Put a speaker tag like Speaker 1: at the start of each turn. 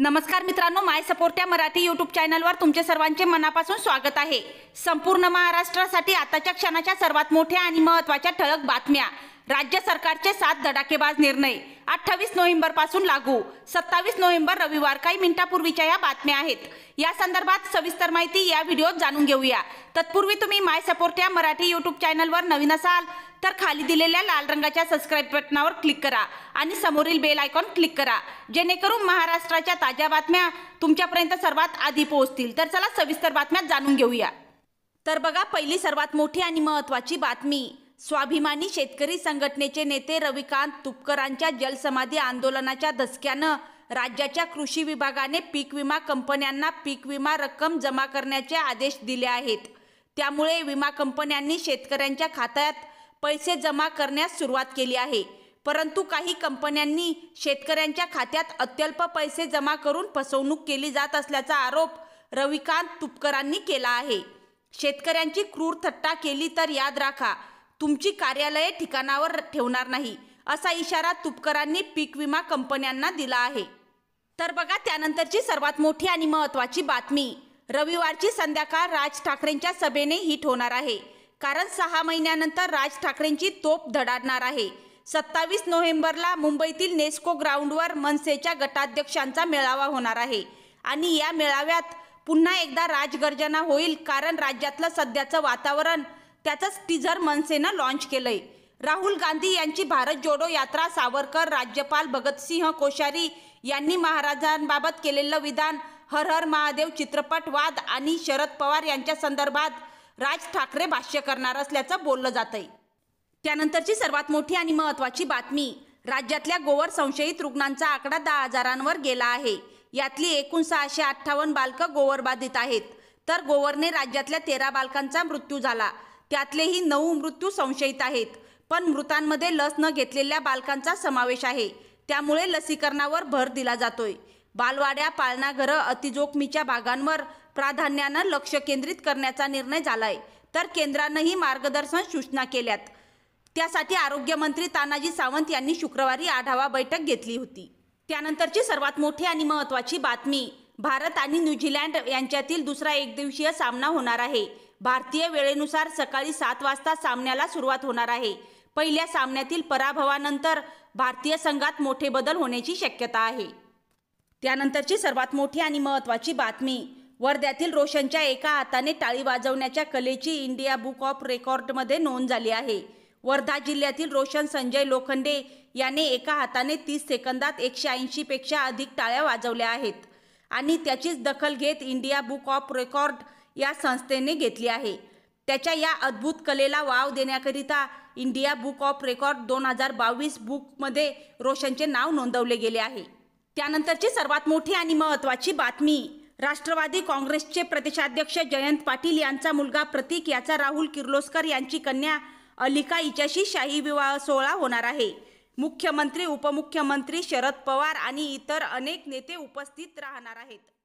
Speaker 1: नमस्कार मित्रांनो माय सपोर्ट या मराठी यूट्यूब चॅनलवर तुमचे सर्वांचे मनापासून स्वागत आहे संपूर्ण महाराष्ट्रासाठी आताच्या क्षणाच्या सर्वात मोठ्या आणि महत्त्वाच्या ठळक बातम्या राज्य सरकारचे सात धडाकेबाज निर्णय अठ्ठावीस पासून लागू सत्तावीस नोव्हेंबर रविवार काही मिनिटांपूर्वीच्या या बातम्या आहेत या संदर्भात सविस्तर माहिती या व्हिडिओत जाणून घेऊया तत्पूर्वी तुम्ही माय सपोर्ट या मराठी यूट्यूब चॅनलवर नवीन असाल तर खाली दिलेल्या लाल रंगाच्या सबस्क्राईब बटनावर क्लिक करा आणि समोरील बेल आयकॉन क्लिक करा जेणेकरून महाराष्ट्राच्या ताज्या बातम्या तुमच्यापर्यंत सर्वात आधी पोहोचतील तर चला सविस्तर बातम्या जाणून घेऊया तर बघा पहिली सर्वात मोठी आणि महत्त्वाची बातमी स्वाभिमानी शेतकरी संघटनेचे नेते रविकांत तुपकरांच्या जलसमाधी आंदोलनाच्या धसक्यानं राज्याच्या कृषी विभागाने पीक विमा कंपन्यांना पीक विमा रक्कम जमा करण्याचे आदेश दिले आहेत त्यामुळे विमा कंपन्यांनी शेतकऱ्यांच्या खात्यात पैसे जमा करण्यास सुरुवात केली आहे परंतु काही कंपन्यांनी शेतकऱ्यांच्या खात्यात अत्यल्प पैसे जमा करून फसवणूक केली जात असल्याचा आरोप रविकांत तुपकरांनी केला आहे शेतकऱ्यांची क्रूर थट्टा केली तर याद राखा तुमची कार्यालये ठिकाणावर ठेवणार नाही असा इशारा तुपकरांनी पीक विमा कंपन्यांना दिला आहे तर बघा त्यानंतरची सर्वात मोठी आणि महत्त्वाची बातमी रविवारची संध्याकाळ राज ठाकरेंच्या सभेने हिट होणार आहे कारण सहा महिन्यानंतर राज ठाकरेंची तोप धडाडणार आहे सत्तावीस नोव्हेंबरला मुंबईतील नेस्को ग्राउंडवर मनसेच्या गटाध्यक्षांचा मेळावा होणार आहे आणि या मेळाव्यात पुन्हा एकदा राजगर्जना होईल कारण राज्यातलं सध्याचं वातावरण त्याचंच टीझर मनसेनं लॉन्च केलंय राहुल गांधी यांची भारत जोडो यात्रा सावरकर राज्यपाल भगतसिंह कोश्यारी यांनी महाराजांबाबत केलेलं विधान हर हर महादेव चित्रपट वाद आणि शरद पवार यांच्या संदर्भात राज ठाकरे भाष्य करणार असल्याचं बोललं जातंय त्यानंतरची सर्वात मोठी आणि महत्त्वाची बातमी राज्यातल्या गोवर संशयित रुग्णांचा आकडा दहा हजारांवर गेला आहे यातली एकूण सहाशे अठ्ठावन्न बालकं गोवर बाधित आहेत तर गोवरने राज्यातल्या तेरा बालकांचा मृत्यू झाला त्यातलेही नऊ मृत्यू संशयित आहेत पण मृतांमध्ये लस न घेतलेल्या बालकांचा समावेश आहे त्यामुळे लसीकरणावर भर दिला जातोय बालवाड्या पाळणाघरं अतिजोखमीच्या भागांवर प्राधान्यानं लक्ष केंद्रित करण्याचा निर्णय झालाय तर केंद्रानंही मार्गदर्शन सूचना केल्यात त्यासाठी आरोग्यमंत्री तानाजी सावंत यांनी शुक्रवारी आढावा बैठक घेतली होती त्यानंतरची सर्वात मोठी आणि महत्वाची बातमी भारत आणि न्यूझीलँड यांच्यातील दुसरा एकदिवसीय सामना होणार आहे भारतीय वेळेनुसार सकाळी सात वाजता सामन्याला सुरुवात होणार आहे पहिल्या सामन्यातील पराभवानंतर भारतीय संघात मोठे बदल होण्याची शक्यता आहे त्यानंतरची सर्वात मोठी आणि महत्वाची बातमी वर्ध्यातील रोशनच्या एका हाताने टाळी वाजवण्याच्या कलेची इंडिया बुक ऑफ रेकॉर्डमध्ये नोंद झाली आहे वर्धा जिल्ह्यातील रोशन संजय लोखंडे याने एका हाताने तीस सेकंदात एकशे ऐंशीपेक्षा अधिक टाळ्या वाजवल्या आहेत आणि त्याचीच दखल घेत इंडिया बुक ऑफ रेकॉर्ड या संस्थेने घेतली आहे त्याच्या या अद्भुत कलेला वाव देण्याकरिता इंडिया बुक ऑफ रेकॉर्ड दोन हजार बावीस बुकमध्ये रोशनचे नाव नोंदवले गेले आहे त्यानंतरची सर्वात मोठी आणि महत्त्वाची बातमी राष्ट्रवादी काँग्रेसचे प्रदेशाध्यक्ष जयंत पाटील यांचा मुलगा प्रतीक याचा राहुल किर्लोस्कर यांची कन्या अलिका हिच्याशी शाही विवाह सोहळा होणार आहे मुख्यमंत्री उपमुख्यमंत्री शरद पवार आणि इतर अनेक नेते उपस्थित राहणार आहेत